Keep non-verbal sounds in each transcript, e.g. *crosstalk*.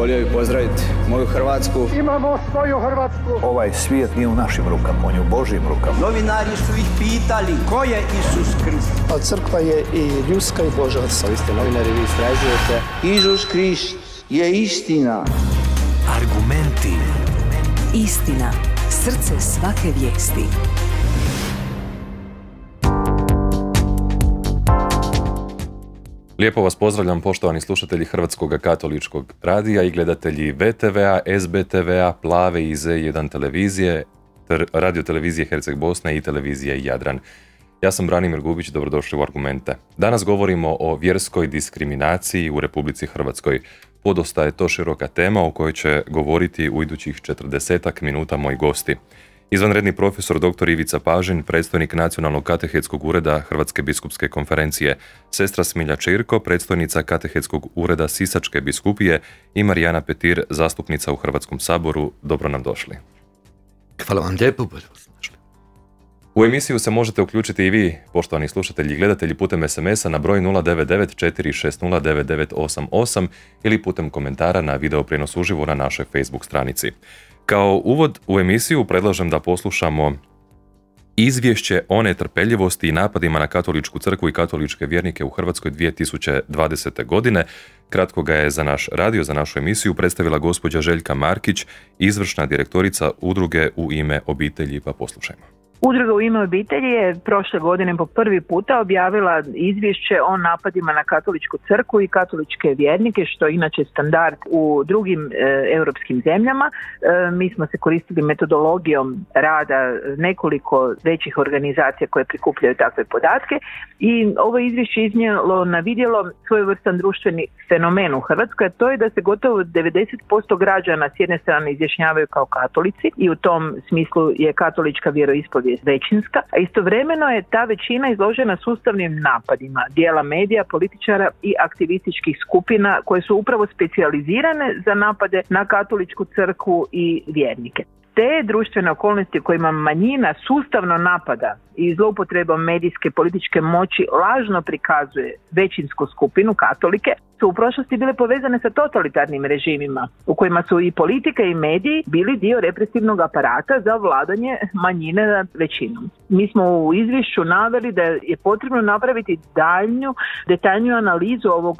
Volio bih pozdraviti moju Hrvatsku. Imamo svoju Hrvatsku. Ovaj svijet nije u našim rukama, on je u Božim rukama. Novinari su ih pitali ko je Isus Krist. A crkva je i ljuska i božanska. Vi ste novinari, vi istražujete. Isus Krist je istina. Argumenti. Istina. Srce svake vijesti. Lijepo vas pozdravljam poštovani slušatelji Hrvatskog katoličkog radija i gledatelji VTV-a, SBTV-a, Plave i Z1 televizije, radio televizije Herceg Bosne i televizije Jadran. Ja sam Branimir Gubić, dobrodošli u Argumente. Danas govorimo o vjerskoj diskriminaciji u Republici Hrvatskoj. Podosta je to široka tema o kojoj će govoriti u idućih 40 minuta moji gosti. Izvanredni profesor dr. Ivica Pažin, predstojnik Nacionalnog katehetskog ureda Hrvatske biskupske konferencije, sestra Smilja Čirko, predstojnica katehetskog ureda Sisačke biskupije i Marijana Petir, zastupnica u Hrvatskom saboru, dobro nam došli. Hvala vam lijepo, bolje u emisiju se možete uključiti i vi, poštovani slušatelji i gledatelji, putem SMS-a na broj 099 ili putem komentara na video prijenos uživo na našoj Facebook stranici. Kao uvod u emisiju predlažem da poslušamo izvješće o netrpeljivosti i napadima na katoličku crkvu i katoličke vjernike u Hrvatskoj 2020. godine. Kratko ga je za naš radio, za našu emisiju predstavila gospođa Željka Markić, izvršna direktorica udruge u ime obitelji, pa poslušajmo. Udruga u ime obitelji je prošle godine po prvi puta objavila izvješće o napadima na katoličku crku i katoličke vjernike, što je inače standard u drugim e, europskim zemljama. E, mi smo se koristili metodologijom rada nekoliko većih organizacija koje prikupljaju takve podatke i ovo izvješće iznijelo na vidjelo svojevrstan društveni fenomen u Hrvatskoj, a to je da se gotovo 90% građana s jedne strane izjašnjavaju kao katolici i u tom smislu je katolička vjeroispovijed većinska, a istovremeno je ta većina izložena sustavnim napadima dijela medija, političara i aktivističkih skupina koje su upravo specijalizirane za napade na katoličku crkvu i vjernike te društvene okolnosti u kojima manjina sustavno napada i zloupotrebom medijske političke moći lažno prikazuje većinsku skupinu katolike, su u prošlosti bile povezane sa totalitarnim režimima u kojima su i politika i mediji bili dio represivnog aparata za vladanje manjine nad većinom. Mi smo u izvješću naveli da je potrebno napraviti daljnju, detaljnju analizu ovog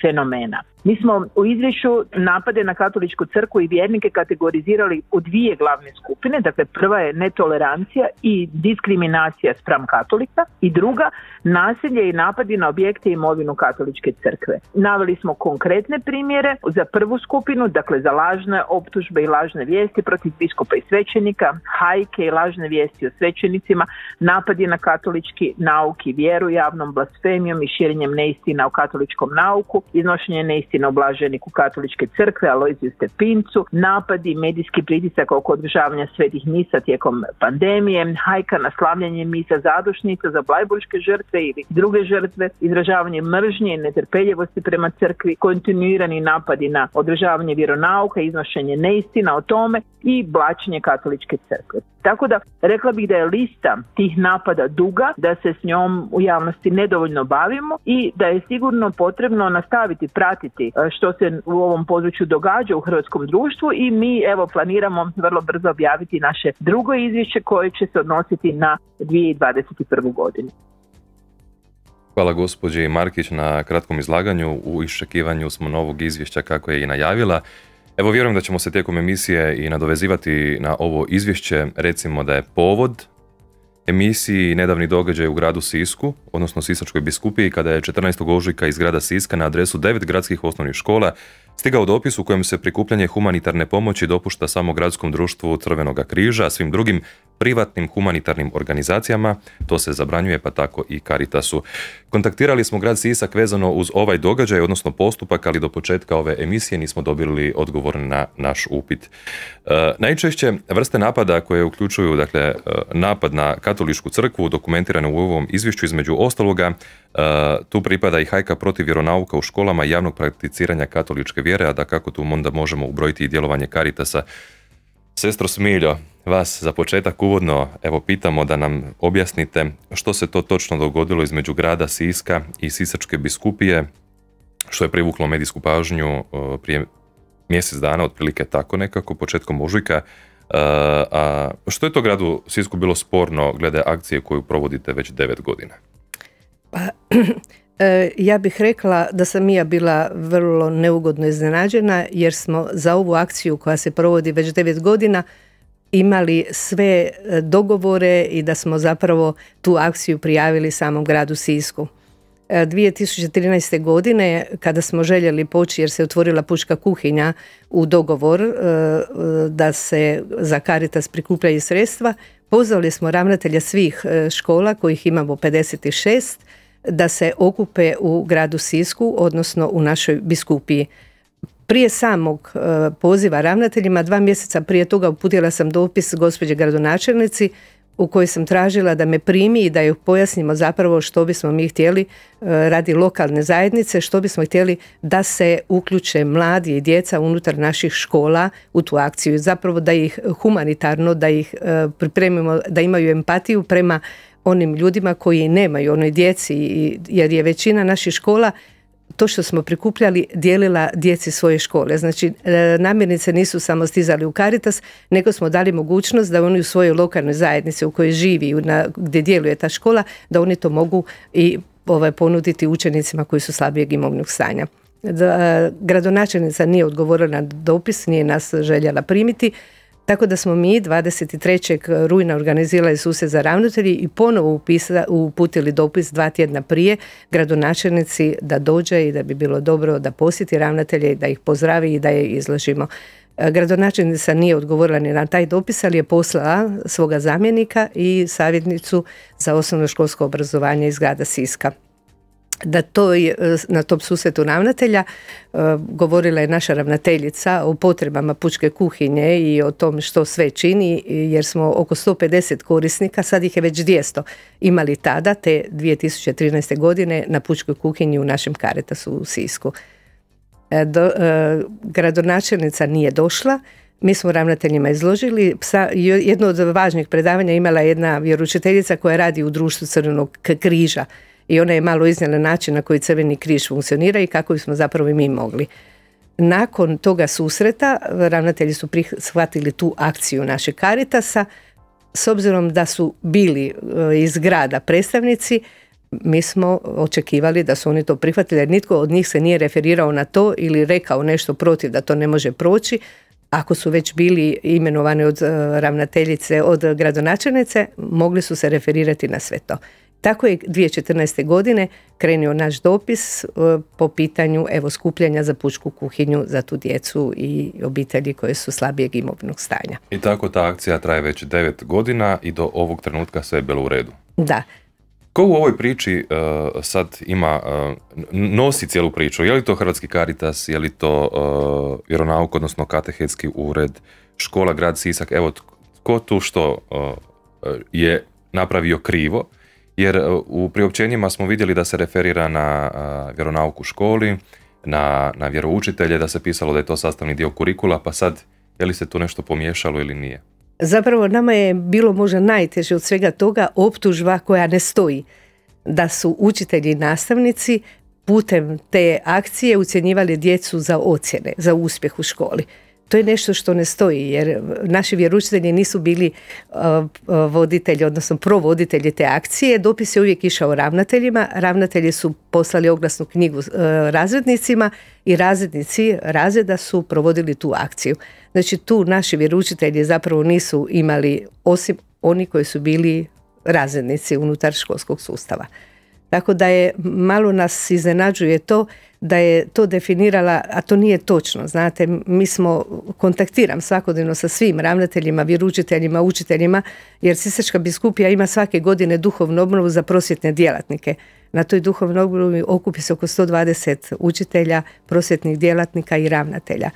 fenomena. Mi smo u izvješću napade na katoličku crkvu i vjernike kategorizirali u dvije glavne skupine. Dakle, prva je netolerancija i diskriminacija spram katolika i druga nasilje i napadi na objekte i imovinu katoličke crkve. Naveli smo konkretne primjere za prvu skupinu, dakle za lažne optužbe i lažne vijesti protiv biskupa i svećenika, hajke i lažne vijesti o svećenicima, napadi na katolički nauk i vjeru javnom blasfemijom i širenjem neistina o katoličkom nauku, iznošenje neistina na oblaženiku katoličke crkve Alojziju Stepincu, napadi, medijski pritisak oko održavanja svetih misa tijekom pandemije, hajka na slavljanje misa zadušnica za blajburške žrtve ili druge žrtve, izražavanje mržnje i netrpeljivosti prema crkvi, kontinuirani napadi na održavanje vjeronauka, iznošenje neistina o tome i blačenje katoličke crkve. Tako da rekla bih da je lista tih napada duga, da se s njom u javnosti nedovoljno bavimo i da je sigurno potrebno nastaviti pratiti e, što se u ovom području događa u hrvatskom društvu i mi evo planiramo vrlo brzo objaviti naše drugo izvješće koje će se odnositi na 2021. godinu. Hvala gospođi Markić na kratkom izlaganju. U iščekivanju smo novog izvješća kako je i najavila. Evo vjerujem da ćemo se tijekom emisije i nadovezivati na ovo izvješće, recimo da je povod emisiji nedavni događaj u gradu Sisku, odnosno Sisačkoj biskupiji, kada je 14. ožujka iz grada Siska na adresu devet gradskih osnovnih škola stigao dopis u kojem se prikupljanje humanitarne pomoći dopušta samo gradskom društvu Crvenoga križa, a svim drugim privatnim humanitarnim organizacijama to se zabranjuje pa tako i Caritasu. Kontaktirali smo grad Sisak vezano uz ovaj događaj, odnosno postupak, ali do početka ove emisije nismo dobili odgovor na naš upit. E, najčešće vrste napada koje uključuju dakle, e, napad na katoličku crkvu dokumentirane u ovom izvješću između ostaloga, e, tu pripada i hajka protiv vjeronauka u školama javnog prakticiranja katoličke vjere, a da kako tu onda možemo ubrojiti i djelovanje caritasa Sestro Smiljo, vas za početak uvodno evo pitamo da nam objasnite što se to točno dogodilo između grada Siska i Sisačke biskupije, što je privuklo medijsku pažnju e, prije mjesec dana, otprilike tako nekako, početkom ožujka. E, a što je to gradu Sisku bilo sporno glede akcije koju provodite već devet godina? Pa, *clears throat* E, ja bih rekla da sam i ja bila vrlo neugodno iznenađena jer smo za ovu akciju koja se provodi već devet godina imali sve e, dogovore i da smo zapravo tu akciju prijavili samom gradu Sisku. 2013. E, godine kada smo željeli poći jer se otvorila pučka kuhinja u dogovor e, da se za Caritas prikupljaju sredstva, pozvali smo ravnatelja svih škola kojih imamo 56 da se okupe u gradu Sisku, odnosno u našoj biskupiji. Prije samog e, poziva ravnateljima, dva mjeseca prije toga uputila sam dopis gospođe gradonačelnici u kojoj sam tražila da me primi i da joj pojasnimo zapravo što bismo mi htjeli e, radi lokalne zajednice, što bismo htjeli da se uključe mladi i djeca unutar naših škola u tu akciju. Zapravo da ih humanitarno, da ih e, pripremimo, da imaju empatiju prema onim ljudima koji nemaju, onoj djeci, jer je većina naših škola to što smo prikupljali dijelila djeci svoje škole. Znači, e, namirnice nisu samo stizali u Karitas, nego smo dali mogućnost da oni u svojoj lokalnoj zajednici u kojoj živi, gdje djeluje ta škola, da oni to mogu i ovaj, ponuditi učenicima koji su slabijeg imovnog stanja. Da, e, gradonačelnica nije odgovorila na dopis, nije nas željela primiti, tako da smo mi 23. rujna organizirali susjed za ravnatelji i ponovo uputili dopis dva tjedna prije gradonačelnici da dođe i da bi bilo dobro da posjeti ravnatelje i da ih pozdravi i da je izložimo. Gradonačelnica nije odgovorila ni na taj dopis, ali je poslala svoga zamjenika i savjetnicu za osnovno školsko obrazovanje iz grada Siska da toj, e, na tom susretu ravnatelja e, govorila je naša ravnateljica o potrebama pučke kuhinje i o tom što sve čini jer smo oko 150 korisnika, sad ih je već 200 imali tada te 2013. godine na pučkoj kuhinji u našem karetasu u Sisku. E, do, gradonačelnica nije došla, mi smo ravnateljima izložili. jedno od važnih predavanja imala jedna vjeručiteljica koja radi u društvu Crvenog križa i ona je malo iznijela način na koji Crveni križ funkcionira i kako bismo zapravo i mi mogli. Nakon toga susreta ravnatelji su shvatili tu akciju naše Karitasa s obzirom da su bili e, iz grada predstavnici mi smo očekivali da su oni to prihvatili jer nitko od njih se nije referirao na to ili rekao nešto protiv da to ne može proći ako su već bili imenovani od e, ravnateljice, od gradonačelnice, mogli su se referirati na sve to. Tako je 2014. godine krenio naš dopis e, po pitanju evo, skupljanja za pučku kuhinju za tu djecu i obitelji koje su slabijeg imovnog stanja. I tako ta akcija traje već 9 godina i do ovog trenutka sve je bilo u redu. Da. Ko u ovoj priči e, sad ima, e, nosi cijelu priču? Je li to Hrvatski Karitas, je li to uh, vjeronauk, odnosno katehetski ured, škola, grad Sisak? Evo, tko tu što je napravio krivo jer e, u priopćenjima smo vidjeli da se referira na e, vjeronauku u školi, na, na vjeroučitelje, da se pisalo da je to sastavni dio kurikula, pa sad je li se tu nešto pomiješalo ili nije? Zapravo nama je bilo možda najteže od svega toga optužba koja ne stoji. Da su učitelji i nastavnici putem te akcije ucjenjivali djecu za ocjene, za uspjeh u školi to je nešto što ne stoji jer naši vjeručitelji nisu bili uh, uh, voditelji, odnosno provoditelji te akcije. Dopis je uvijek išao ravnateljima, ravnatelji su poslali oglasnu knjigu uh, razrednicima i razrednici razreda su provodili tu akciju. Znači tu naši vjeručitelji zapravo nisu imali, osim oni koji su bili razrednici unutar školskog sustava. Tako da je malo nas iznenađuje to da je to definirala, a to nije točno, znate, mi smo, kontaktiram svakodnevno sa svim ravnateljima, vjeručiteljima, učiteljima, jer Sisačka biskupija ima svake godine duhovnu obnovu za prosvjetne djelatnike. Na toj duhovnoj obnovi okupi se oko 120 učitelja, prosvjetnih djelatnika i ravnatelja.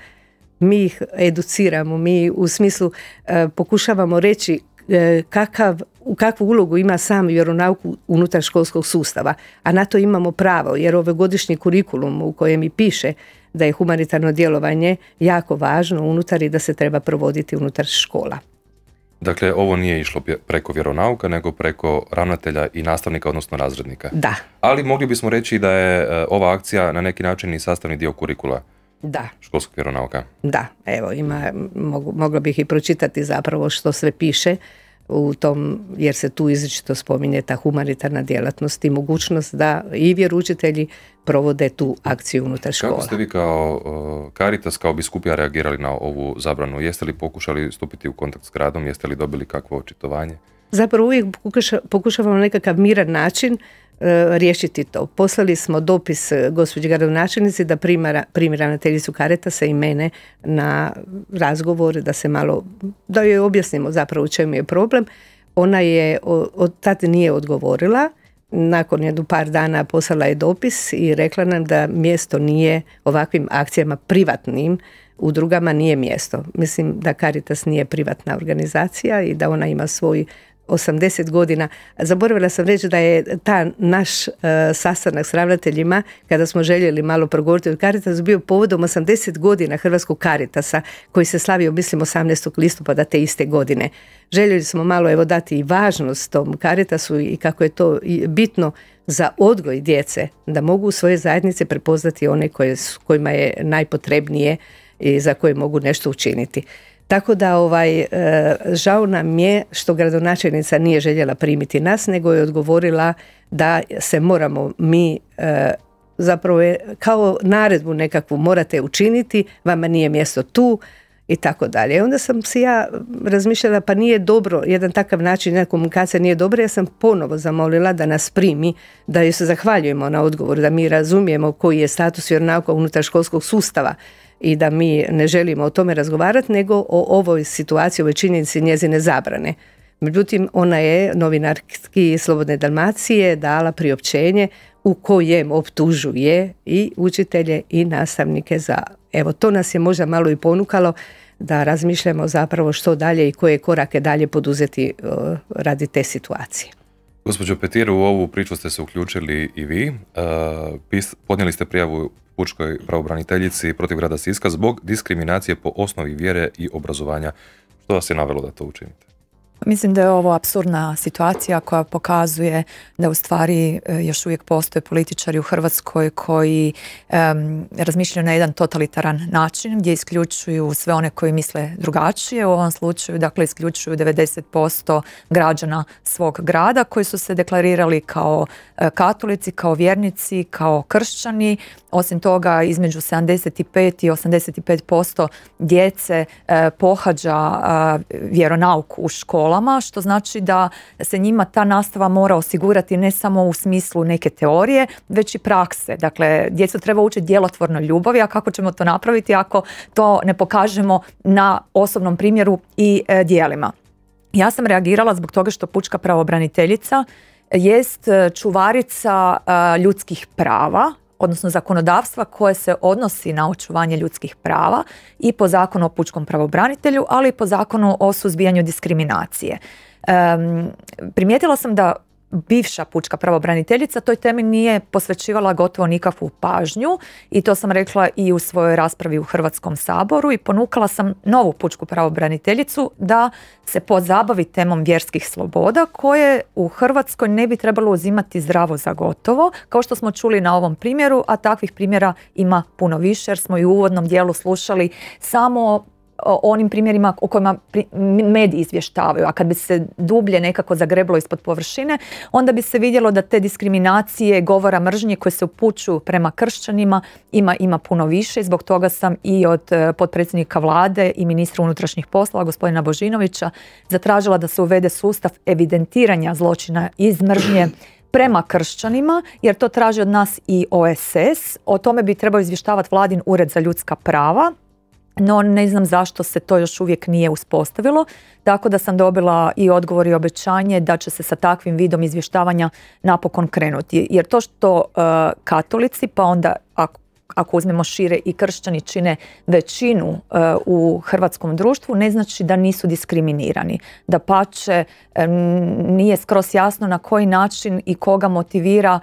Mi ih educiramo, mi u smislu eh, pokušavamo reći eh, kakav u kakvu ulogu ima sam vjeronauk unutar školskog sustava. A na to imamo pravo, jer ovaj godišnji kurikulum u kojem i piše da je humanitarno djelovanje jako važno unutar i da se treba provoditi unutar škola. Dakle, ovo nije išlo preko vjeronauka, nego preko ravnatelja i nastavnika, odnosno razrednika. Da. Ali mogli bismo reći da je e, ova akcija na neki način i sastavni dio kurikula da. školskog vjeronauka. Da, evo, ima, mogla bih i pročitati zapravo što sve piše u tom, jer se tu izričito spominje ta humanitarna djelatnost i mogućnost da i vjeručitelji provode tu akciju unutar škola. Kako ste vi kao Karitas, uh, kao biskupija reagirali na ovu zabranu? Jeste li pokušali stupiti u kontakt s gradom? Jeste li dobili kakvo očitovanje? Zapravo uvijek pokušavamo nekakav miran način E, riješiti to. Poslali smo dopis e, gospođi gradonačelnici da primi ravnateljicu Karetasa i mene na razgovor da se malo, da joj objasnimo zapravo u čemu je problem. Ona je od tad nije odgovorila, nakon jednu par dana poslala je dopis i rekla nam da mjesto nije ovakvim akcijama privatnim udrugama nije mjesto. Mislim da Caritas nije privatna organizacija i da ona ima svoj 80 godina. Zaboravila sam reći da je ta naš e, sastanak s ravnateljima, kada smo željeli malo progovoriti od Caritas, bio povodom 80 godina Hrvatskog Caritasa, koji se slavio, mislim, 18. listopada te iste godine. Željeli smo malo evo dati i važnost tom Caritasu i kako je to bitno za odgoj djece, da mogu u svoje zajednice prepoznati one koje, kojima je najpotrebnije i za koje mogu nešto učiniti. Tako da ovaj, e, žao nam je što gradonačelnica nije željela primiti nas, nego je odgovorila da se moramo mi e, zapravo kao naredbu nekakvu morate učiniti, vama nije mjesto tu i tako dalje. onda sam si ja razmišljala pa nije dobro, jedan takav način jedna komunikacija nije dobra, ja sam ponovo zamolila da nas primi, da joj se zahvaljujemo na odgovor, da mi razumijemo koji je status vjeronauka unutar školskog sustava i da mi ne želimo o tome razgovarati, nego o ovoj situaciji, ovoj činjenici njezine zabrane. Međutim, ona je novinarski Slobodne Dalmacije dala priopćenje u kojem optužuje i učitelje i nastavnike za... Evo, to nas je možda malo i ponukalo da razmišljamo zapravo što dalje i koje korake dalje poduzeti eh, radi te situacije. Gospođo Petir, u ovu priču ste se uključili i vi. E, podnijeli ste prijavu pučkoj pravobraniteljici protiv grada Siska zbog diskriminacije po osnovi vjere i obrazovanja. Što vas je navelo da to učinite? Mislim da je ovo absurdna situacija koja pokazuje da u stvari e, još uvijek postoje političari u Hrvatskoj koji razmišljaju na jedan totalitaran način gdje isključuju sve one koji misle drugačije. U ovom slučaju dakle isključuju 90% građana svog grada koji su se deklarirali kao e, katolici, kao vjernici, kao kršćani. Osim toga između 75 i 85% djece e, pohađa uh, vjeronauku u školu školama, što znači da se njima ta nastava mora osigurati ne samo u smislu neke teorije, već i prakse. Dakle, djecu treba učiti djelotvorno ljubavi, a kako ćemo to napraviti ako to ne pokažemo na osobnom primjeru i e, djelima. dijelima. Ja sam reagirala zbog toga što pučka pravobraniteljica jest e, čuvarica e, ljudskih prava odnosno zakonodavstva koje se odnosi na očuvanje ljudskih prava i po zakonu o pučkom pravobranitelju, ali i po zakonu o suzbijanju diskriminacije. primijetila sam da bivša pučka pravobraniteljica toj temi nije posvećivala gotovo nikakvu pažnju i to sam rekla i u svojoj raspravi u Hrvatskom saboru i ponukala sam novu pučku pravobraniteljicu da se pozabavi temom vjerskih sloboda koje u Hrvatskoj ne bi trebalo uzimati zdravo za gotovo, kao što smo čuli na ovom primjeru, a takvih primjera ima puno više jer smo i u uvodnom dijelu slušali samo onim primjerima o kojima mediji izvještavaju, a kad bi se dublje nekako zagreblo ispod površine, onda bi se vidjelo da te diskriminacije, govora mržnje koje se upućuju prema kršćanima ima, ima puno više zbog toga sam i od e, potpredsjednika vlade i ministra unutrašnjih poslova gospodina Božinovića zatražila da se uvede sustav evidentiranja zločina iz mržnje *clears throat* prema kršćanima, jer to traži od nas i OSS. O tome bi trebao izvještavati vladin ured za ljudska prava, no ne znam zašto se to još uvijek nije uspostavilo, tako da sam dobila i odgovor i obećanje da će se sa takvim vidom izvještavanja napokon krenuti. Jer to što e, katolici, pa onda ako, uzmemo šire i kršćani čine većinu e, u hrvatskom društvu, ne znači da nisu diskriminirani. Da pače e, nije skroz jasno na koji način i koga motivira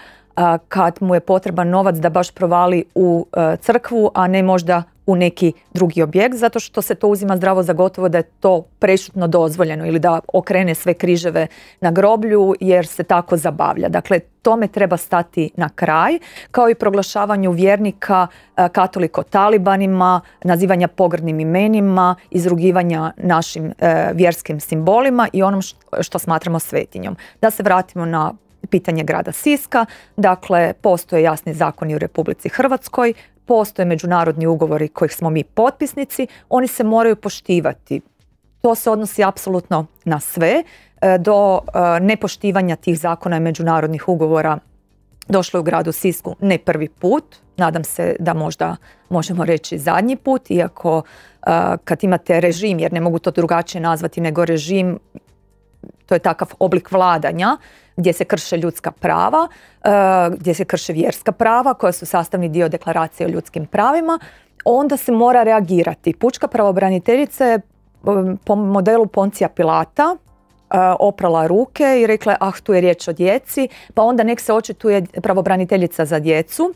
kad mu je potreban novac da baš provali u crkvu, a ne možda u neki drugi objekt zato što se to uzima zdravo za gotovo da je to prešutno dozvoljeno ili da okrene sve križeve na groblju jer se tako zabavlja. Dakle, tome treba stati na kraj, kao i proglašavanju vjernika e, katoliko talibanima, nazivanja pogrdnim imenima, izrugivanja našim e, vjerskim simbolima i onom što smatramo svetinjom. Da se vratimo na pitanje grada Siska. Dakle, postoje jasni zakoni u Republici Hrvatskoj, postoje međunarodni ugovori kojih smo mi potpisnici, oni se moraju poštivati. To se odnosi apsolutno na sve, e, do e, nepoštivanja tih zakona i međunarodnih ugovora došlo je u gradu Sisku ne prvi put, nadam se da možda možemo reći zadnji put, iako e, kad imate režim, jer ne mogu to drugačije nazvati nego režim, to je takav oblik vladanja, gdje se krše ljudska prava, e, gdje se krše vjerska prava koja su sastavni dio deklaracije o ljudskim pravima, onda se mora reagirati. Pučka pravobraniteljica je e, po modelu Poncija Pilata e, oprala ruke i rekla ah tu je riječ o djeci, pa onda nek se očituje pravobraniteljica za djecu.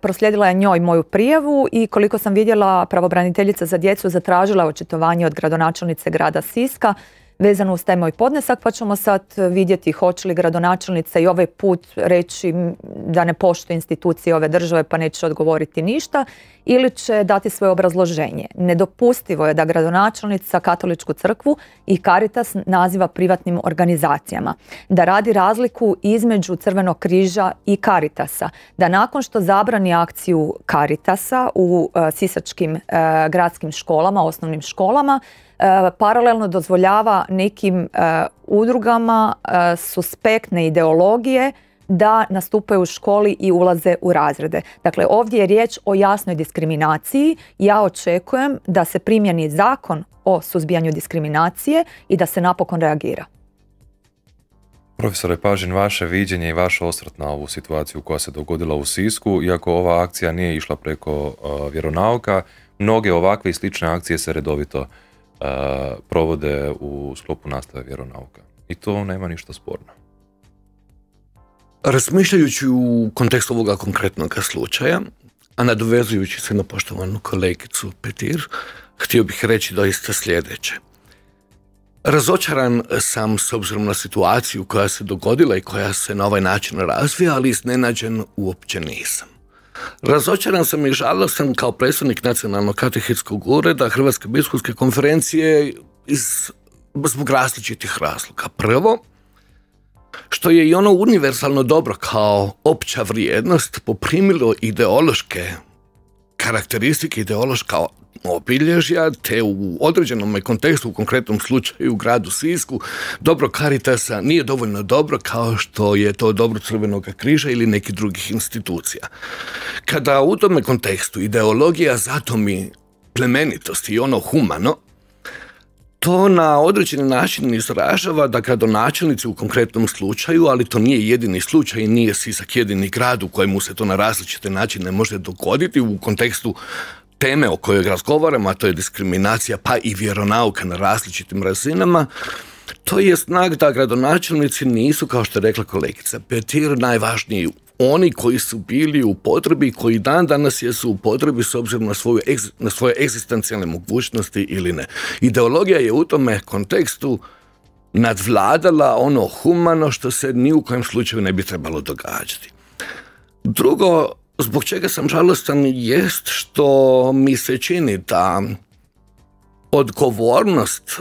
Proslijedila je njoj moju prijavu i koliko sam vidjela pravobraniteljica za djecu zatražila je očitovanje od gradonačelnice grada Siska vezano uz taj moj podnesak, pa ćemo sad vidjeti hoće li gradonačelnica i ovaj put reći da ne poštuje institucije ove države pa neće odgovoriti ništa ili će dati svoje obrazloženje. Nedopustivo je da gradonačelnica Katoličku crkvu i Caritas naziva privatnim organizacijama, da radi razliku između Crvenog križa i Caritasa, da nakon što zabrani akciju Caritasa u e, sisačkim e, gradskim školama, osnovnim školama, E, paralelno dozvoljava nekim e, udrugama e, suspektne ideologije da nastupaju u školi i ulaze u razrede. Dakle, ovdje je riječ o jasnoj diskriminaciji. Ja očekujem da se primjeni zakon o suzbijanju diskriminacije i da se napokon reagira. Profesore Pažin, vaše viđenje i vaš osvrt na ovu situaciju koja se dogodila u Sisku, iako ova akcija nije išla preko vjeronauka, mnoge ovakve i slične akcije se redovito provode u sklopu nastave vjeronauka. I to nema ništa sporno. Razmišljajući u kontekstu ovoga konkretnog slučaja, a nadovezujući se na poštovanu kolegicu Petir, htio bih reći doista sljedeće. Razočaran sam s obzirom na situaciju koja se dogodila i koja se na ovaj način razvija, ali iznenađen uopće nisam. Razočaran sam i žalostan kao predstavnik Nacionalnog katehitskog ureda Hrvatske biskupske konferencije iz, zbog različitih razloga. Prvo, što je i ono univerzalno dobro kao opća vrijednost poprimilo ideološke karakteristike ideološka obilježja, te u određenom kontekstu, u konkretnom slučaju u gradu Sisku, dobro Karitasa nije dovoljno dobro kao što je to dobro Crvenog križa ili nekih drugih institucija. Kada u tome kontekstu ideologija zatomi plemenitost i ono humano, to na određeni način izražava da gradonačelnici u konkretnom slučaju, ali to nije jedini slučaj, i nije Sisak jedini grad u kojemu se to na različite načine može dogoditi u kontekstu teme o kojoj razgovaramo, a to je diskriminacija pa i vjeronauka na različitim razinama, to je znak da gradonačelnici nisu, kao što je rekla kolegica Petir, najvažniji oni koji su bili u potrebi, koji dan danas jesu u potrebi s obzirom na, svoju, na svoje egzistencijalne mogućnosti ili ne. Ideologija je u tome kontekstu nadvladala ono humano što se ni u kojem slučaju ne bi trebalo događati. Drugo, zbog čega sam žalostan jest što mi se čini da odgovornost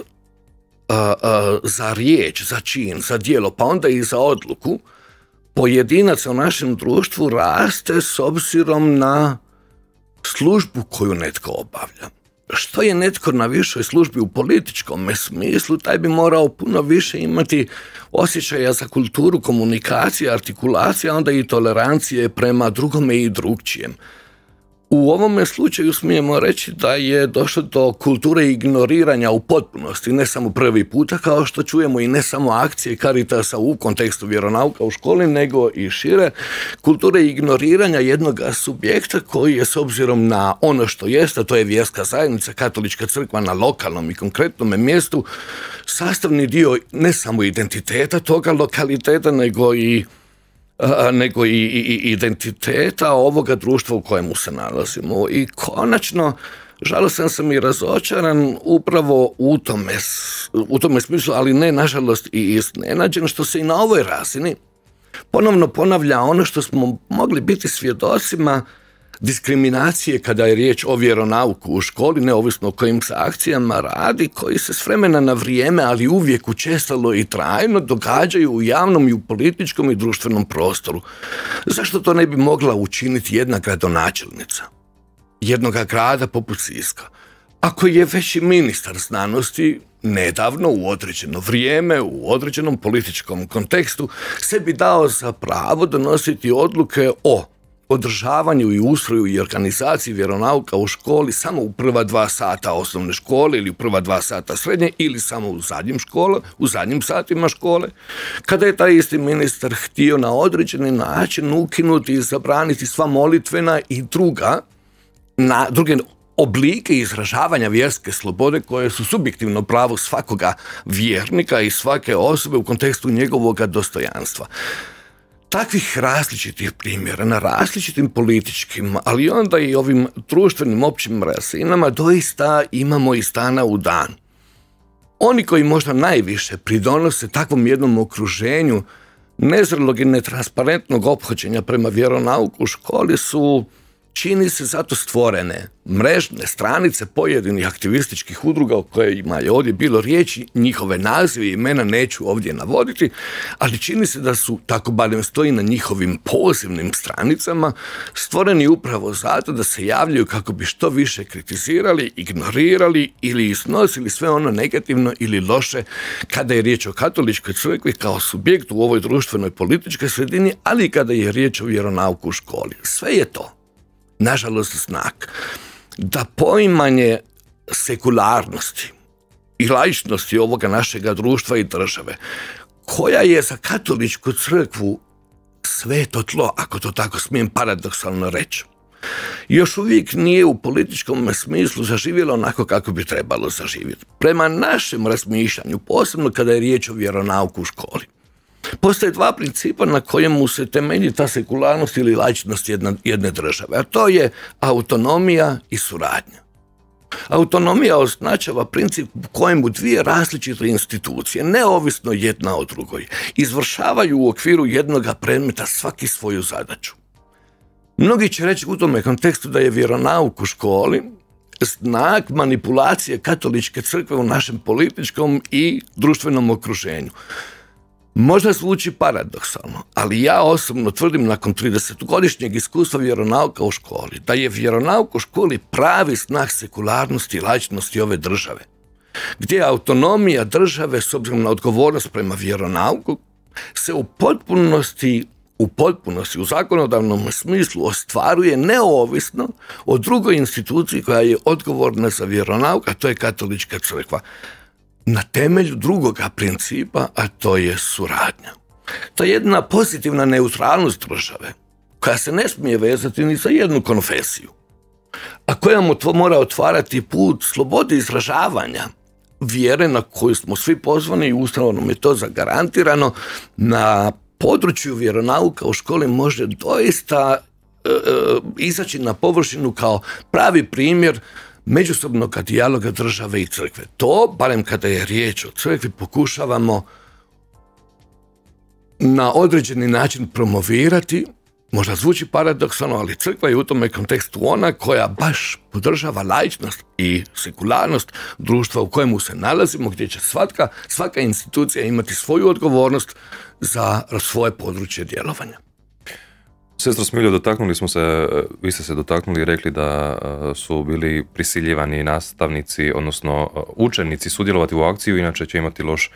za riječ, za čin, za dijelo, pa onda i za odluku Pojedinac u našem društvu raste s obzirom na službu koju netko obavlja. Što je netko na višoj službi u političkom smislu, taj bi morao puno više imati osjećaja za kulturu, komunikacije, artikulacije, a onda i tolerancije prema drugome i drugčijem. U ovome slučaju smijemo reći da je došlo do kulture ignoriranja u potpunosti, ne samo prvi puta, kao što čujemo i ne samo akcije Caritasa u kontekstu vjeronauka u školi, nego i šire, kulture ignoriranja jednog subjekta koji je s obzirom na ono što jeste, to je vjerska zajednica, katolička crkva na lokalnom i konkretnom mjestu, sastavni dio ne samo identiteta toga lokaliteta, nego i nego i, identiteta ovoga društva u kojemu se nalazimo. I konačno, žalostan sam i razočaran upravo u tome, u smislu, ali ne nažalost i iznenađen što se i na ovoj razini ponovno ponavlja ono što smo mogli biti svjedocima diskriminacije kada je riječ o vjeronauku u školi, neovisno o kojim se akcijama radi, koji se s vremena na vrijeme, ali uvijek učestalo i trajno, događaju u javnom i u političkom i društvenom prostoru. Zašto to ne bi mogla učiniti jedna gradonačelnica? Jednoga grada poput Siska. Ako je već i ministar znanosti nedavno u određeno vrijeme, u određenom političkom kontekstu, sebi dao za pravo donositi odluke o održavanju i ustroju i organizaciji vjeronauka u školi samo u prva dva sata osnovne škole ili u prva dva sata srednje ili samo u zadnjim škole, u zadnjim satima škole, kada je taj isti ministar htio na određeni način ukinuti i zabraniti sva molitvena i druga, na druge oblike izražavanja vjerske slobode koje su subjektivno pravo svakoga vjernika i svake osobe u kontekstu njegovoga dostojanstva takvih različitih primjera na različitim političkim, ali onda i ovim društvenim općim rasinama doista imamo i stana u dan. Oni koji možda najviše pridonose takvom jednom okruženju nezrelog i netransparentnog ophođenja prema vjeronauku u školi su čini se zato stvorene mrežne stranice pojedinih aktivističkih udruga o kojima je ovdje bilo riječi, njihove nazive i imena neću ovdje navoditi, ali čini se da su, tako barem stoji na njihovim pozivnim stranicama, stvoreni upravo zato da se javljaju kako bi što više kritizirali, ignorirali ili iznosili sve ono negativno ili loše kada je riječ o katoličkoj crkvi kao subjektu u ovoj društvenoj političkoj sredini, ali i kada je riječ o vjeronauku u školi. Sve je to nažalost znak da poimanje sekularnosti i laičnosti ovoga našega društva i države, koja je za katoličku crkvu sveto tlo, ako to tako smijem paradoksalno reći, još uvijek nije u političkom smislu zaživjelo onako kako bi trebalo zaživjeti. Prema našem razmišljanju, posebno kada je riječ o vjeronauku u školi, Postoje dva principa na kojemu se temelji ta sekularnost ili lačnost jedne, jedne države, a to je autonomija i suradnja. Autonomija označava princip u kojemu dvije različite institucije, neovisno jedna od drugoj, izvršavaju u okviru jednoga predmeta svaki svoju zadaću. Mnogi će reći u tome kontekstu da je vjeronauk u školi znak manipulacije katoličke crkve u našem političkom i društvenom okruženju. Možda zvuči paradoksalno, ali ja osobno tvrdim nakon 30-godišnjeg iskustva vjeronauka u školi, da je vjeronauk u školi pravi snah sekularnosti i lačnosti ove države, gdje je autonomija države s obzirom na odgovornost prema vjeronauku se u potpunosti u potpunosti u zakonodavnom smislu ostvaruje neovisno o drugoj instituciji koja je odgovorna za vjeronauk, a to je katolička crkva na temelju drugoga principa, a to je suradnja. To je jedna pozitivna neutralnost države, koja se ne smije vezati ni za jednu konfesiju, a koja mu to mora otvarati put slobode izražavanja, vjere na koju smo svi pozvani i nam je to zagarantirano, na području vjeronauka u školi može doista e, e, izaći na površinu kao pravi primjer međusobnog dijaloga države i crkve. To, barem kada je riječ o crkvi, pokušavamo na određeni način promovirati, možda zvuči paradoksalno, ali crkva je u tome kontekstu ona koja baš podržava laičnost i sekularnost društva u kojemu se nalazimo, gdje će svatka, svaka institucija imati svoju odgovornost za svoje područje djelovanja. Sestro Smiljo, dotaknuli smo se, e, vi ste se dotaknuli i rekli da e, su bili prisiljevani nastavnici, odnosno e, učenici sudjelovati u akciju, inače će imati loš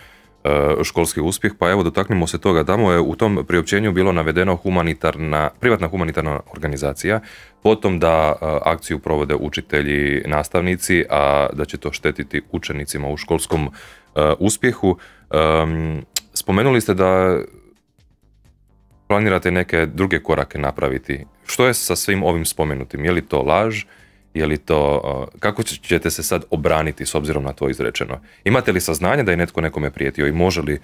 školski uspjeh, pa evo dotaknimo se toga. Damo je u tom priopćenju bilo navedeno humanitarna, privatna humanitarna organizacija, potom da akciju provode učitelji, nastavnici, a da će to štetiti učenicima u školskom uspjehu. Spomenuli ste da planirate neke druge korake napraviti. Što je sa svim ovim spomenutim? Je li to laž? Je li to, uh, kako ćete se sad obraniti s obzirom na to izrečeno? Imate li saznanje da je netko nekome prijetio i može li uh,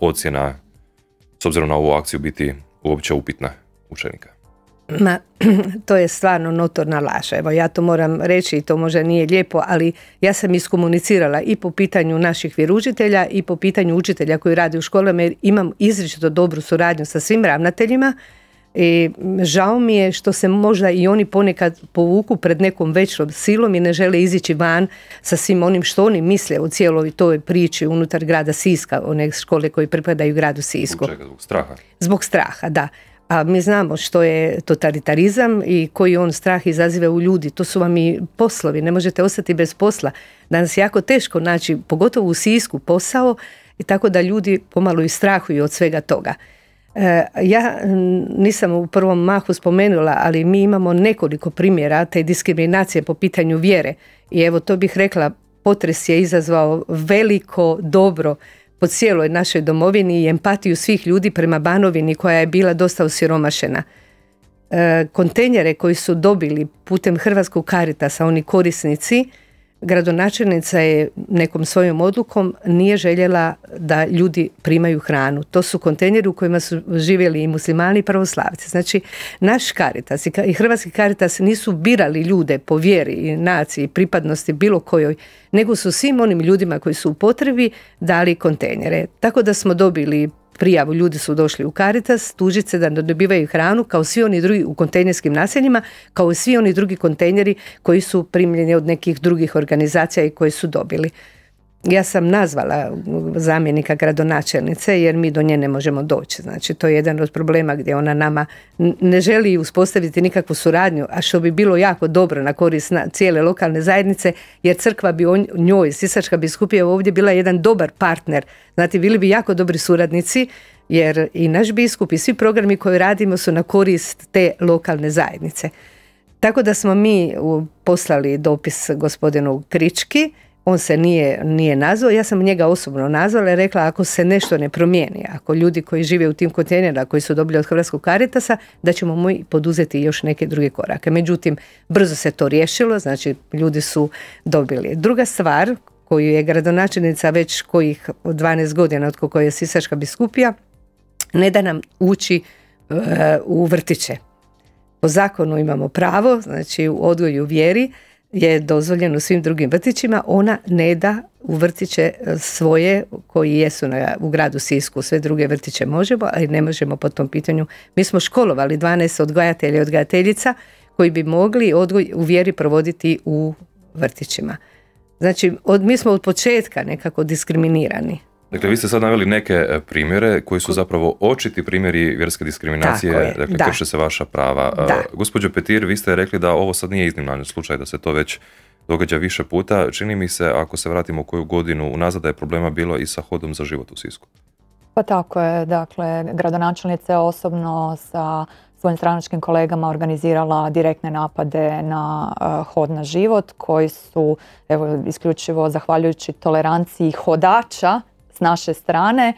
ocjena s obzirom na ovu akciju biti uopće upitna učenika? Ma, *clears throat* to je stvarno notorna laža Evo, ja to moram reći i to možda nije lijepo, ali ja sam iskomunicirala i po pitanju naših vjeružitelja i po pitanju učitelja koji radi u školama jer imam izričito dobru suradnju sa svim ravnateljima i žao mi je što se možda i oni ponekad povuku pred nekom većom silom i ne žele izići van sa svim onim što oni misle o cijeloj toj priči unutar grada Siska, one škole koje pripadaju gradu Sisku. Zbog Zbog straha? Zbog straha, da a mi znamo što je totalitarizam i koji on strah izaziva u ljudi. To su vam i poslovi, ne možete ostati bez posla. Danas je jako teško naći, pogotovo u Sisku, posao i tako da ljudi pomalo i strahuju od svega toga. E, ja nisam u prvom mahu spomenula, ali mi imamo nekoliko primjera te diskriminacije po pitanju vjere. I evo to bih rekla, potres je izazvao veliko dobro po cijeloj našoj domovini i empatiju svih ljudi prema Banovini koja je bila dosta osiromašena. E, kontejnere koji su dobili putem Hrvatskog karitasa, oni korisnici, gradonačelnica je nekom svojom odlukom nije željela da ljudi primaju hranu. To su kontejneri u kojima su živjeli i muslimani i pravoslavci. Znači, naš Karitas i Hrvatski Karitas nisu birali ljude po vjeri i naciji i pripadnosti bilo kojoj, nego su svim onim ljudima koji su u potrebi dali kontejnere. Tako da smo dobili prijavu. Ljudi su došli u Caritas, tužit se da dobivaju hranu kao svi oni drugi u kontejnerskim naseljima, kao i svi oni drugi kontejneri koji su primljeni od nekih drugih organizacija i koji su dobili ja sam nazvala zamjenika gradonačelnice jer mi do nje ne možemo doći. Znači to je jedan od problema gdje ona nama ne želi uspostaviti nikakvu suradnju, a što bi bilo jako dobro na korist na cijele lokalne zajednice jer crkva bi on, njoj, Sisačka biskupija ovdje bila jedan dobar partner. Znači, bili bi jako dobri suradnici jer i naš biskup i svi programi koje radimo su na korist te lokalne zajednice. Tako da smo mi poslali dopis gospodinu Krički on se nije, nije nazvao, ja sam njega osobno nazvala i rekla ako se nešto ne promijeni, ako ljudi koji žive u tim kontejnerima koji su dobili od Hrvatskog karitasa, da ćemo mi poduzeti još neke druge korake. Međutim, brzo se to riješilo, znači ljudi su dobili. Druga stvar koju je gradonačelnica već kojih 12 godina od koje je Sisačka biskupija, ne da nam ući e, u vrtiće. Po zakonu imamo pravo, znači u odgoju vjeri, je dozvoljen u svim drugim vrtićima, ona ne da u vrtiće e, svoje koji jesu na, u gradu Sisku, sve druge vrtiće možemo, ali ne možemo po tom pitanju. Mi smo školovali 12 odgajatelja i odgajateljica koji bi mogli odgoj u vjeri provoditi u vrtićima. Znači, od, mi smo od početka nekako diskriminirani. Dakle, vi ste sad naveli neke e, primjere koji su zapravo očiti primjeri vjerske diskriminacije, dakle da. krše se vaša prava. E, da. Gospođo Petir, vi ste rekli da ovo sad nije izniman slučaj, da se to već događa više puta. Čini mi se, ako se vratimo u koju godinu, unazad da je problema bilo i sa hodom za život u Sisku. Pa tako je, dakle, gradonačelnica osobno sa svojim stranačkim kolegama organizirala direktne napade na e, hod na život koji su evo isključivo zahvaljujući toleranciji hodača naše strane e,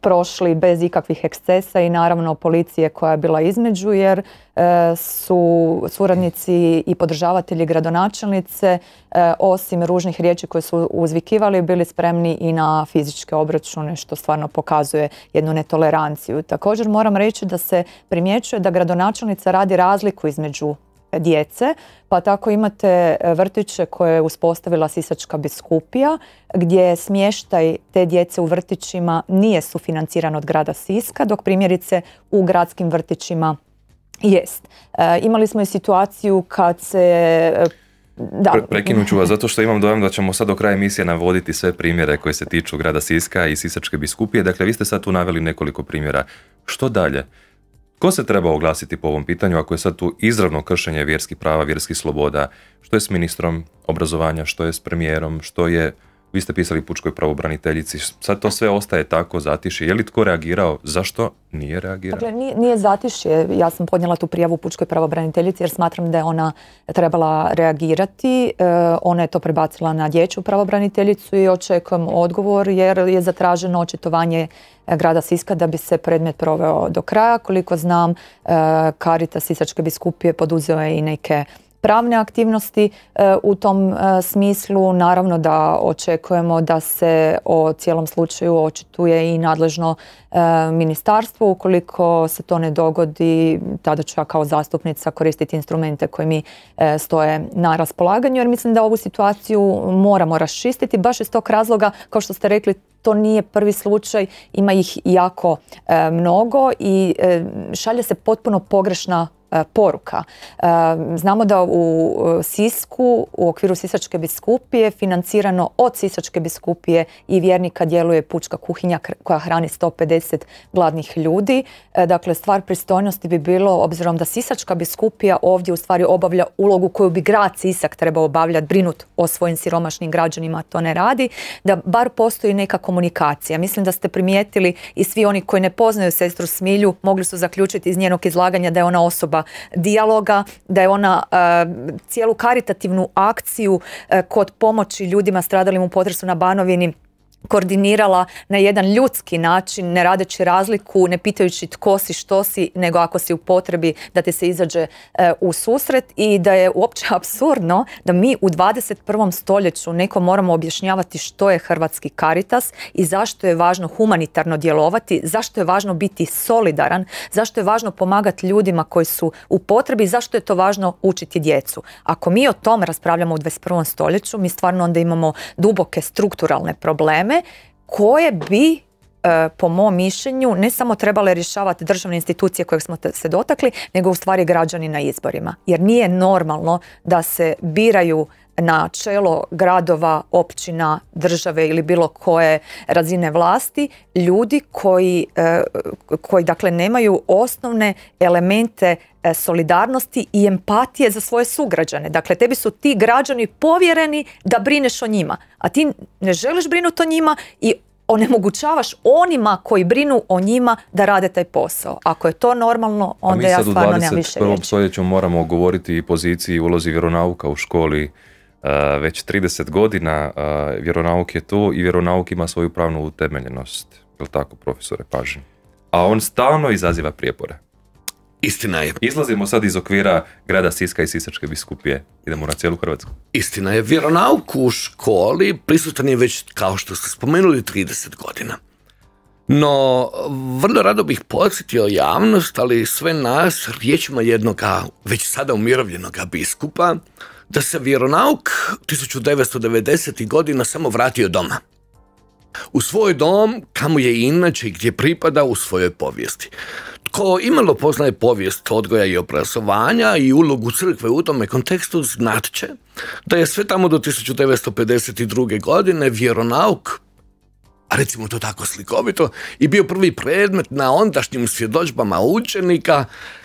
prošli bez ikakvih ekscesa i naravno policije koja je bila između jer e, su suradnici i podržavatelji gradonačelnice e, osim ružnih riječi koje su uzvikivali bili spremni i na fizičke obračune što stvarno pokazuje jednu netoleranciju. Također moram reći da se primjećuje da gradonačelnica radi razliku između djece, pa tako imate e, vrtiće koje je uspostavila Sisačka biskupija, gdje smještaj te djece u vrtićima nije sufinanciran od grada Siska, dok primjerice u gradskim vrtićima jest. E, imali smo i situaciju kad se e, da. Prekinut ću vas zato što imam dojam da ćemo sad do kraja emisije navoditi sve primjere koje se tiču grada Siska i Sisačke biskupije. Dakle, vi ste sad tu naveli nekoliko primjera. Što dalje? Ko se treba oglasiti po ovom pitanju ako je sad tu izravno kršenje vjerskih prava, vjerskih sloboda? Što je s ministrom obrazovanja, što je s premijerom, što je vi ste pisali pučkoj pravobraniteljici, sad to sve ostaje tako zatišje. Je li tko reagirao? Zašto nije reagirao? Dakle, nije, nije zatišje. Ja sam podnijela tu prijavu pučkoj pravobraniteljici jer smatram da je ona trebala reagirati. E, ona je to prebacila na dječju pravobraniteljicu i očekujem odgovor jer je zatraženo očitovanje e, grada Siska da bi se predmet proveo do kraja. Koliko znam, e, Karita Sisačke biskupije poduzeo je i neke pravne aktivnosti e, u tom e, smislu. Naravno da očekujemo da se o cijelom slučaju očituje i nadležno e, ministarstvo. Ukoliko se to ne dogodi, tada ću ja kao zastupnica koristiti instrumente koji mi stoje na raspolaganju, jer mislim da ovu situaciju moramo raščistiti, baš iz tog razloga, kao što ste rekli, to nije prvi slučaj, ima ih jako mnogo i šalje se potpuno pogrešna E, poruka. E, znamo da u e, Sisku, u okviru Sisačke biskupije, financirano od Sisačke biskupije i vjernika djeluje pučka kuhinja koja hrani 150 gladnih ljudi. Dakle, stvar pristojnosti bi bilo, obzirom da Sisačka biskupija ovdje u stvari obavlja ulogu koju bi grad Sisak trebao obavljati, brinut o svojim siromašnim građanima, to ne radi, da bar postoji neka komunikacija. Mislim da ste primijetili i svi oni koji ne poznaju sestru Smilju, mogli su zaključiti iz njenog izlaganja da je ona osoba dijaloga, da je ona e, cijelu karitativnu akciju e, kod pomoći ljudima stradalim u potresu na Banovini koordinirala na jedan ljudski način, ne radeći razliku, ne pitajući tko si, što si, nego ako si u potrebi da ti se izađe e, u susret i da je uopće absurdno *laughs* da mi u 21. stoljeću neko moramo objašnjavati što je hrvatski karitas i zašto je važno humanitarno djelovati, zašto je važno biti solidaran, zašto je važno pomagati ljudima koji su u potrebi, zašto je to važno učiti djecu. Ako mi o tom raspravljamo u 21. stoljeću, mi stvarno onda imamo duboke strukturalne probleme koje bi e, po mom mišljenju ne samo trebale rješavati državne institucije kojeg smo se dotakli, nego u stvari građani na izborima. Jer nije normalno da se biraju na čelo gradova, općina, države ili bilo koje razine vlasti, ljudi koji, e, koji dakle nemaju osnovne elemente E, solidarnosti i empatije za svoje sugrađane. Dakle, tebi su ti građani povjereni da brineš o njima, a ti ne želiš brinuti o njima i onemogućavaš onima koji brinu o njima da rade taj posao. Ako je to normalno, onda ja stvarno nemam više riječi. Mi sad u 21. stoljeću moramo govoriti i poziciji i ulozi vjeronauka u školi. E, već 30 godina e, vjeronauk je tu i vjeronauk ima svoju pravnu utemeljenost. Je li tako, profesore pažnji? A on stalno izaziva prijepore. Istina je. Izlazimo sad iz okvira grada Siska i Sisačke biskupije. Idemo na cijelu Hrvatsku. Istina je. Vjeronauk u školi prisutan je već, kao što ste spomenuli, 30 godina. No, vrlo rado bih podsjetio javnost, ali sve nas riječima jednoga, već sada umirovljenog biskupa, da se vjeronauk 1990. godina samo vratio doma. U svoj dom, kamo je inače i gdje pripada u svojoj povijesti. Ko imalo poznaje povijest odgoja i obrazovanja i ulogu crkve u tome kontekstu, znat će da je sve tamo do 1952. godine vjeronauk recimo to tako slikovito, i bio prvi predmet na ondašnjim svjedočbama učenika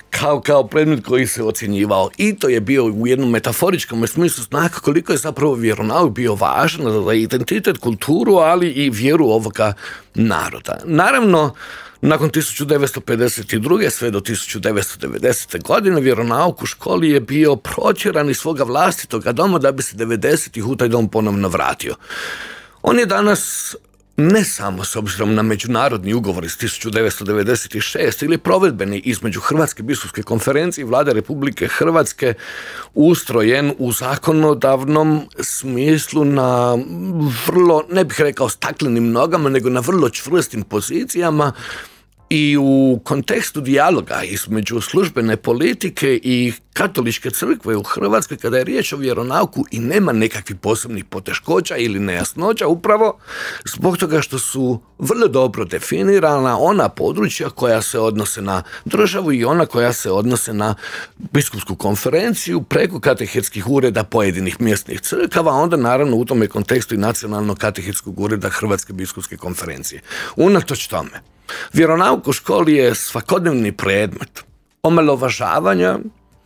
kao, kao predmet koji se ocjenjivao. I to je bio u jednom metaforičkom smislu znak koliko je zapravo vjeronauk bio važan za identitet, kulturu, ali i vjeru ovoga naroda. Naravno, nakon 1952. sve do 1990. godine vjeronauk u školi je bio proćeran iz svoga vlastitoga doma da bi se 90. u taj dom ponovno vratio. On je danas ne samo s obzirom na međunarodni ugovor iz 1996 ili provedbeni između Hrvatske biskupske konferencije i Vlade Republike Hrvatske ustrojen u zakonodavnom smislu na vrlo, ne bih rekao staklenim nogama, nego na vrlo čvrstim pozicijama i u kontekstu dijaloga između službene politike i katoličke crkve u Hrvatskoj, kada je riječ o vjeronauku i nema nekakvih posebnih poteškoća ili nejasnoća, upravo zbog toga što su vrlo dobro definirana ona područja koja se odnose na državu i ona koja se odnose na biskupsku konferenciju preko katehetskih ureda pojedinih mjesnih crkava, onda naravno u tome kontekstu i nacionalno katehetskog ureda Hrvatske biskupske konferencije. Unatoč tome, Vjeronauk u školi je svakodnevni predmet omalovažavanja,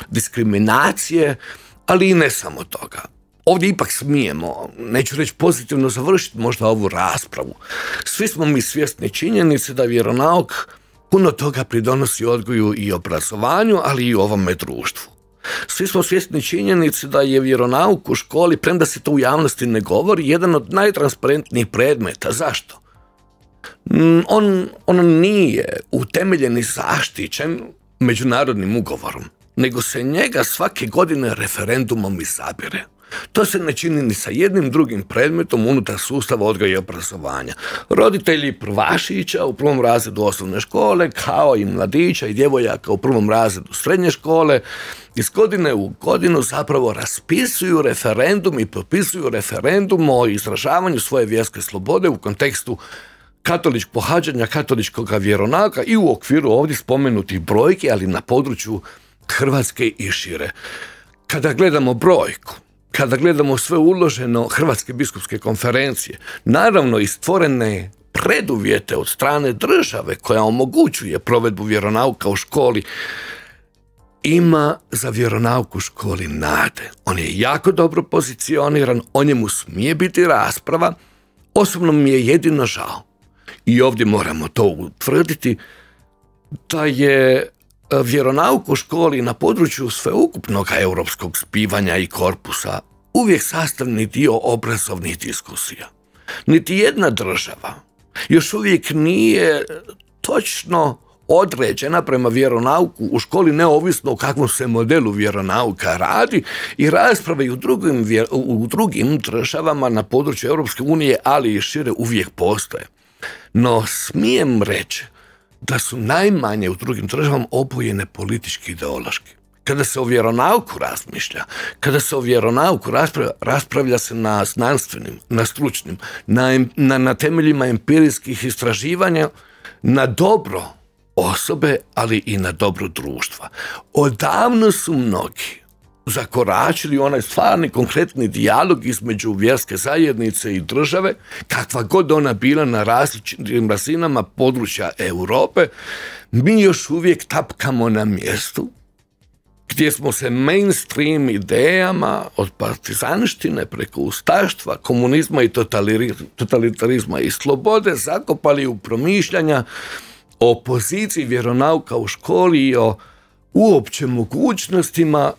diskriminacije, ali i ne samo toga. Ovdje ipak smijemo, neću reći pozitivno završiti možda ovu raspravu. Svi smo mi svjesni činjenice da vjeronauk puno toga pridonosi odgoju i obrazovanju, ali i ovome društvu. Svi smo svjesni činjenice da je vjeronauk u školi, premda se to u javnosti ne govori, jedan od najtransparentnijih predmeta. Zašto? Mm, on, on nije utemeljen i zaštićen međunarodnim ugovorom, nego se njega svake godine referendumom izabire. To se ne čini ni sa jednim drugim predmetom unutar sustava odgoja i obrazovanja. Roditelji prvašića u prvom razredu osnovne škole, kao i mladića i djevojaka u prvom razredu srednje škole, iz godine u godinu zapravo raspisuju referendum i propisuju referendum o izražavanju svoje vjerske slobode u kontekstu katolič, pohađanja katoličkog vjeronaka i u okviru ovdje spomenutih brojke ali na području Hrvatske i šire. Kada gledamo brojku, kada gledamo sve uloženo Hrvatske biskupske konferencije, naravno i stvorene preduvjete od strane države koja omogućuje provedbu vjeronauka u školi, ima za vjeronauku u školi nade. On je jako dobro pozicioniran, o njemu smije biti rasprava, osobno mi je jedino žao i ovdje moramo to utvrditi, da je e, vjeronauk u školi na području sveukupnog europskog spivanja i korpusa uvijek sastavni dio obrazovnih diskusija. Niti jedna država još uvijek nije e, točno određena prema vjeronauku u školi neovisno o kakvom se modelu vjeronauka radi i rasprave u drugim, u drugim državama na području Europske unije, ali i šire uvijek postoje. No smijem reći da su najmanje u drugim državama obojene politički ideološki. Kada se o vjeronauku razmišlja, kada se o vjeronauku raspravlja, raspravlja se na znanstvenim, na stručnim, na, na, na temeljima empirijskih istraživanja, na dobro osobe, ali i na dobro društva. Odavno su mnogi zakoračili onaj stvarni konkretni dijalog između vjerske zajednice i države, kakva god ona bila na različitim razinama područja Europe, mi još uvijek tapkamo na mjestu gdje smo se mainstream idejama od partizanštine preko ustaštva, komunizma i totalitarizma i slobode zakopali u promišljanja o poziciji vjeronauka u školi i o uopće mogućnostima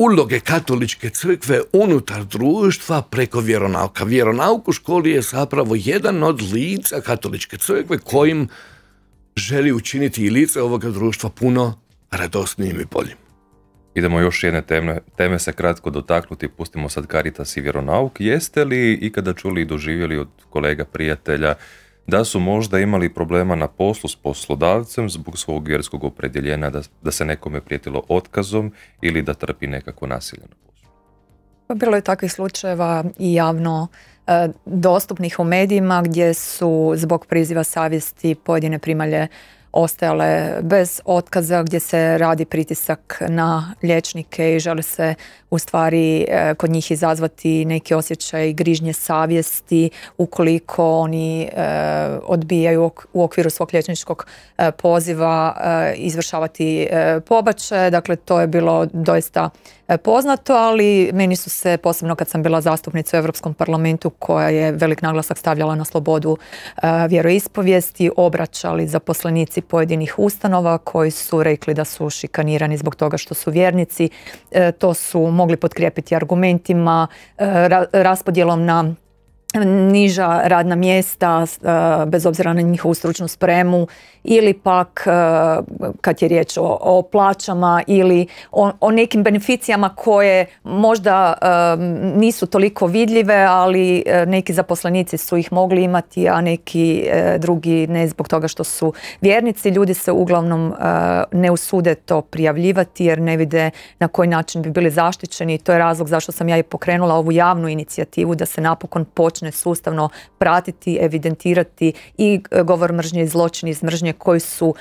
uloge katoličke crkve unutar društva preko vjeronauka. Vjeronauk u školi je zapravo jedan od lica katoličke crkve kojim želi učiniti i lice ovoga društva puno radosnijim i boljim. Idemo još jedne teme, teme se kratko dotaknuti, pustimo sad Caritas i vjeronauk. Jeste li ikada čuli i doživjeli od kolega, prijatelja, da su možda imali problema na poslu s poslodavcem zbog svog vjerskog opredjeljenja da, da se nekome prijetilo otkazom ili da trpi nekako nasilje na poslu. Pa bilo je takvih slučajeva i javno e, dostupnih u medijima gdje su zbog priziva savjesti pojedine primalje ostajale bez otkaza gdje se radi pritisak na liječnike i žele se u stvari e, kod njih izazvati neki osjećaj grižnje savjesti ukoliko oni e, odbijaju u okviru svog liječničkog e, poziva izvršavati pobače Dakle, to je bilo doista poznato, ali meni su se posebno kad sam bila zastupnica u Europskom parlamentu koja je velik naglasak stavljala na slobodu vjeroispovijesti, obraćali zaposlenici pojedinih ustanova koji su rekli da su šikanirani zbog toga što su vjernici. E, to su mogli potkrijepiti argumentima, e, raspodjelom na niža radna mjesta, e, bez obzira na njihovu stručnu spremu ili pak e, kad je riječ o, plaćama ili o, nekim beneficijama koje možda e, nisu toliko vidljive, ali e, neki zaposlenici su ih mogli imati, a neki drugi ne zbog toga što su vjernici. Ljudi se uglavnom ne usude to prijavljivati jer ne vide na koji način bi bili zaštićeni to je razlog zašto sam ja i pokrenula ovu javnu inicijativu da se napokon počne sustavno pratiti, evidentirati i govor mržnje i zločin iz mržnje koji su,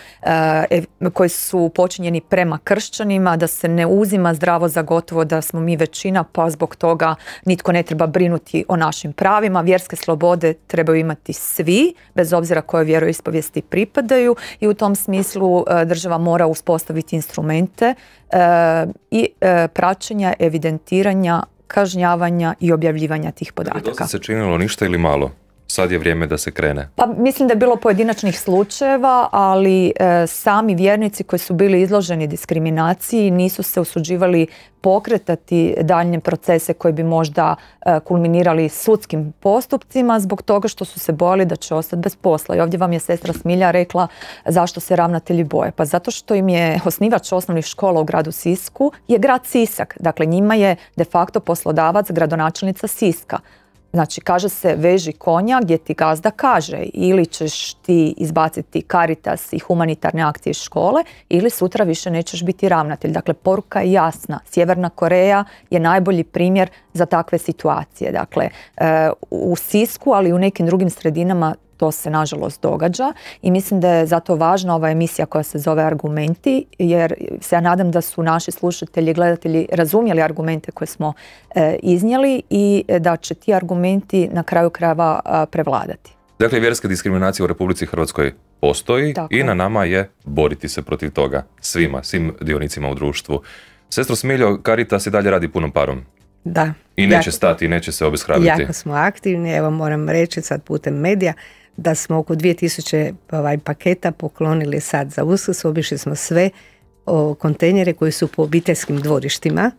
e, koji su počinjeni prema kršćanima, da se ne uzima zdravo za gotovo da smo mi većina pa zbog toga nitko ne treba brinuti o našim pravima. Vjerske slobode trebaju imati svi, bez obzira koje vjeroispovijesti pripadaju i u tom smislu e, država mora uspostaviti instrumente e, i praćenja, evidentiranja, kažnjavanja i objavljivanja tih podataka. Dosta se činilo ništa ili malo? sad je vrijeme da se krene? Pa mislim da je bilo pojedinačnih slučajeva, ali e, sami vjernici koji su bili izloženi diskriminaciji nisu se usuđivali pokretati daljnje procese koji bi možda e, kulminirali sudskim postupcima zbog toga što su se bojali da će ostati bez posla. I ovdje vam je sestra Smilja rekla zašto se ravnatelji boje. Pa zato što im je osnivač osnovnih škola u gradu Sisku je grad Sisak. Dakle, njima je de facto poslodavac gradonačelnica Siska. Znači, kaže se veži konja gdje ti gazda kaže ili ćeš ti izbaciti karitas i humanitarne akcije iz škole ili sutra više nećeš biti ravnatelj. Dakle, poruka je jasna. Sjeverna Koreja je najbolji primjer za takve situacije. Dakle, e, u Sisku, ali i u nekim drugim sredinama to se nažalost događa i mislim da je zato važna ova emisija koja se zove Argumenti jer se ja nadam da su naši slušatelji i gledatelji razumjeli argumente koje smo e, iznijeli i da će ti argumenti na kraju krajeva prevladati. Dakle, vjerska diskriminacija u Republici Hrvatskoj postoji i na nama je boriti se protiv toga svima, svim dionicima u društvu. Sestro Smiljo, Karita se dalje radi punom parom. Da. I neće jako, stati, neće se obeshrabriti. Jako smo aktivni, evo moram reći sad putem medija, da smo oko 2000 ovaj, paketa poklonili sad za uskrs, obišli smo sve o, kontejnere koji su po obiteljskim dvorištima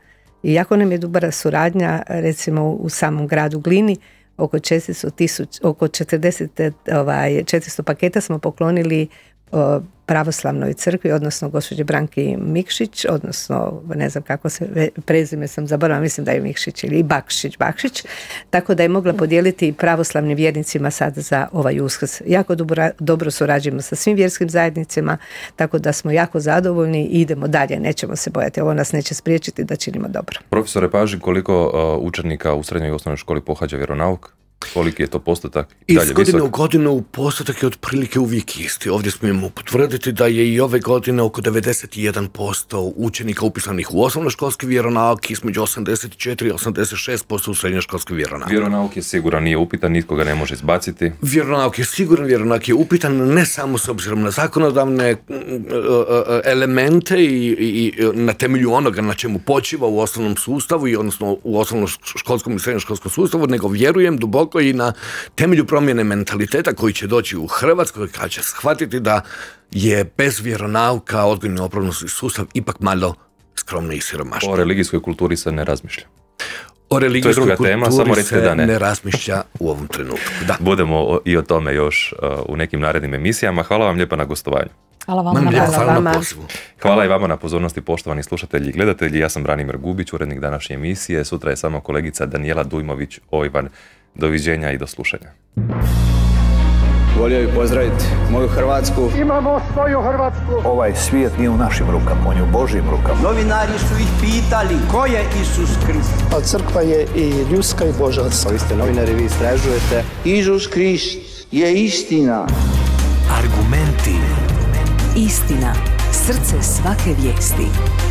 i jako nam je dobra suradnja recimo u samom gradu Glini oko 400, tisuć, oko 40, ovaj, 400 paketa smo poklonili pravoslavnoj crkvi, odnosno gospođe Branki Mikšić, odnosno ne znam kako se, prezime sam zaboravila, mislim da je Mikšić ili Bakšić, Bakšić, tako da je mogla podijeliti pravoslavnim vjernicima sad za ovaj uskrs. Jako dobro, dobro surađujemo sa svim vjerskim zajednicama, tako da smo jako zadovoljni i idemo dalje, nećemo se bojati, ovo nas neće spriječiti da činimo dobro. Profesore Paži, koliko uh, učenika u srednjoj i osnovnoj školi pohađa vjeronauk? Koliki je to postotak? I Iz godine u godinu postotak je otprilike uvijek isti. Ovdje smijemo potvrditi da je i ove godine oko 91% učenika upisanih u osnovnoškolski vjeronauk, između 84 i 86% u srednjoškolski vjeronauk. Vjeronauk je siguran, nije upitan, nitko ga ne može izbaciti. Vjeronauk je siguran, vjeronauk je upitan, ne samo s obzirom na zakonodavne mm, mm, e, e, e, elemente i, na temelju onoga na čemu počiva u osnovnom sustavu i odnosno u osnovnoškolskom i srednjoškolskom sustavu, nego vjerujem duboko i na temelju promjene mentaliteta koji će doći u Hrvatskoj, kad će shvatiti da je bez vjeronauka odgojni opravnosti sustav ipak malo skromno i siromašno O religijskoj kulturi se ne razmišlja. O religijskoj to je druga tema, samo recite da ne. razmišlja u ovom trenutku. Da. *laughs* Budemo i o tome još uh, u nekim narednim emisijama. Hvala vam lijepa na gostovanju. Hvala vam na, hvala i vama na pozornosti poštovani slušatelji i gledatelji. Ja sam Branimir Gubić, urednik današnje emisije. Sutra je samo kolegica Danijela Dujmović-Ojvan. Doviđenja i do slušanja. Volio bih pozdraviti moju Hrvatsku. Imamo svoju Hrvatsku. Ovaj svijet nije u našim rukama, on je u Božim rukama. Novinari su ih pitali ko je Isus Krist. A pa crkva je i ljuska i božanska. Vi ste novinari, vi istražujete. Isus Krist je istina. Argumenti. Istina. Srce svake vijesti.